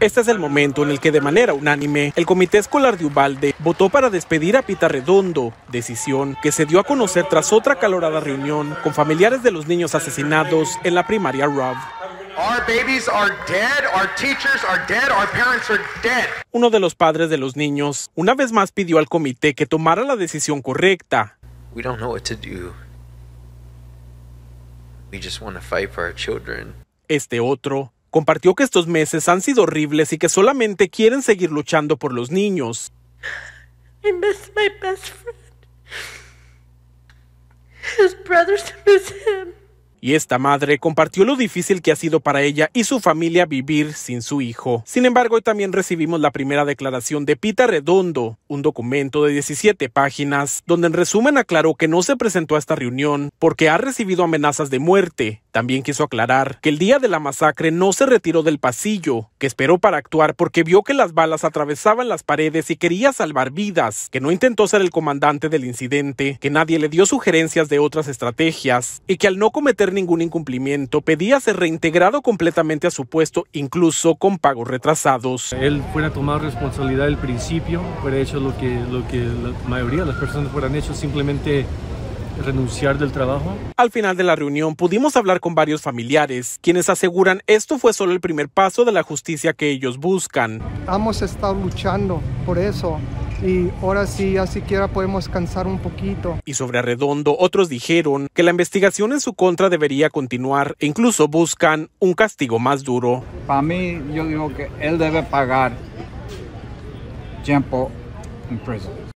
Este es el momento en el que de manera unánime el Comité Escolar de Ubalde votó para despedir a Pita Redondo, decisión que se dio a conocer tras otra calorada reunión con familiares de los niños asesinados en la primaria Rob. Uno de los padres de los niños una vez más pidió al comité que tomara la decisión correcta. We just want to fight for our children. Este otro compartió que estos meses han sido horribles y que solamente quieren seguir luchando por los niños y esta madre compartió lo difícil que ha sido para ella y su familia vivir sin su hijo. Sin embargo, hoy también recibimos la primera declaración de Pita Redondo, un documento de 17 páginas, donde en resumen aclaró que no se presentó a esta reunión porque ha recibido amenazas de muerte, también quiso aclarar que el día de la masacre no se retiró del pasillo, que esperó para actuar porque vio que las balas atravesaban las paredes y quería salvar vidas, que no intentó ser el comandante del incidente, que nadie le dio sugerencias de otras estrategias y que al no cometer ningún incumplimiento pedía ser reintegrado completamente a su puesto incluso con pagos retrasados. Él fuera a tomar responsabilidad del principio, fuera hecho lo que, lo que la mayoría de las personas fueran hechos simplemente renunciar del trabajo. Al final de la reunión pudimos hablar con varios familiares, quienes aseguran esto fue solo el primer paso de la justicia que ellos buscan. Hemos estado luchando por eso y ahora sí ya siquiera podemos cansar un poquito. Y sobre redondo otros dijeron que la investigación en su contra debería continuar e incluso buscan un castigo más duro. Para mí, yo digo que él debe pagar tiempo en prisión.